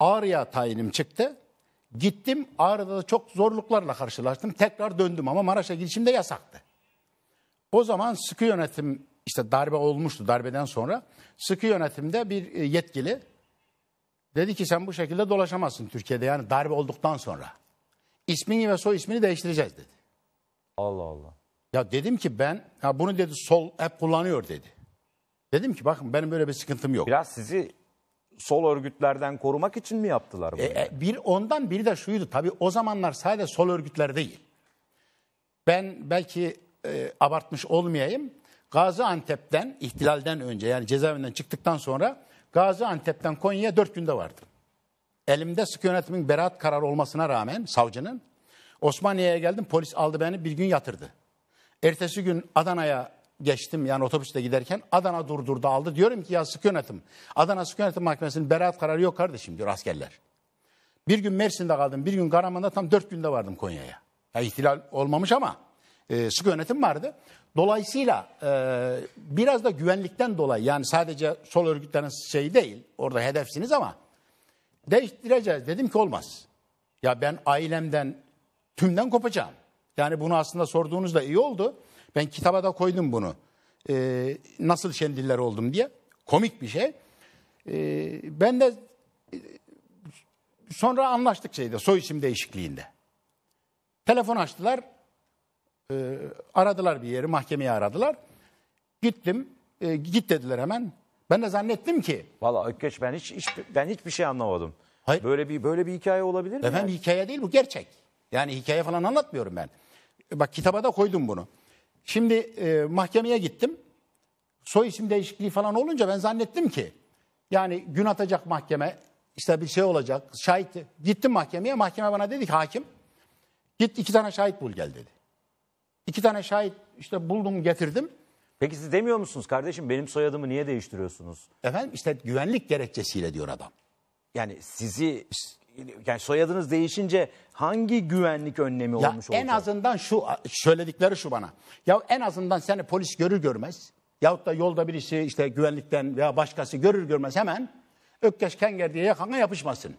Ağrı'ya tayinim çıktı. Gittim Ağrı'da da çok zorluklarla karşılaştım. Tekrar döndüm ama Maraş'a gidişim de yasaktı. O zaman sıkı yönetim işte darbe olmuştu darbeden sonra. Sıkı yönetimde bir e, yetkili dedi ki sen bu şekilde dolaşamazsın Türkiye'de yani darbe olduktan sonra. İsmini ve soy ismini değiştireceğiz dedi. Allah Allah. Ya dedim ki ben ya bunu dedi sol hep kullanıyor dedi. Dedim ki bakın benim böyle bir sıkıntım yok. Biraz sizi sol örgütlerden korumak için mi yaptılar bunu? E, e, bir ondan biri de şuydu. Tabii o zamanlar sadece sol örgütler değil. Ben belki e, abartmış olmayayım. Gaziantep'ten ihtilalden önce yani cezaevinden çıktıktan sonra Gaziantep'ten Konya'ya dört günde vardım. Elimde sıkı yönetimin beraat kararı olmasına rağmen savcının Osmaniye'ye geldim polis aldı beni bir gün yatırdı. Ertesi gün Adana'ya geçtim yani otobüste giderken Adana durdurdu aldı. Diyorum ki ya sık yönetim. Adana sık yönetim mahkemesinin beraat kararı yok kardeşim diyor askerler. Bir gün Mersin'de kaldım bir gün Karaman'da tam dört günde vardım Konya'ya. Ya ihtilal olmamış ama e, sık yönetim vardı. Dolayısıyla e, biraz da güvenlikten dolayı yani sadece sol örgütlerin şeyi değil orada hedefsiniz ama değiştireceğiz dedim ki olmaz. Ya ben ailemden tümden kopacağım. Yani bunu aslında sorduğunuzda iyi oldu. Ben kitaba da koydum bunu. Ee, nasıl şendiller oldum diye. Komik bir şey. Ee, ben de e, sonra anlaştık şeyde soy isim değişikliğinde. Telefon açtılar. E, aradılar bir yeri mahkemeye aradılar. Gittim. E, git dediler hemen. Ben de zannettim ki. Valla Ökkeş ben hiç, hiç ben hiçbir şey anlamadım. Hayır. Böyle bir böyle bir hikaye olabilir mi? Efendim yani? hikaye değil bu gerçek. Yani hikaye falan anlatmıyorum ben. Bak kitaba da koydum bunu. Şimdi e, mahkemeye gittim. Soy isim değişikliği falan olunca ben zannettim ki yani gün atacak mahkeme işte bir şey olacak. Şahit gittim mahkemeye. Mahkeme bana dedi ki hakim git iki tane şahit bul gel dedi. İki tane şahit işte buldum getirdim. Peki siz demiyor musunuz kardeşim benim soyadımı niye değiştiriyorsunuz? Efendim işte güvenlik gerekçesiyle diyor adam. Yani sizi yani soyadınız değişince hangi güvenlik önlemi ya olmuş olacak? En azından şu söyledikleri şu bana. Ya en azından seni polis görür görmez yahut da yolda birisi işte güvenlikten veya başkası görür görmez hemen Ökkeş Kenger diye yakana yapışmasın.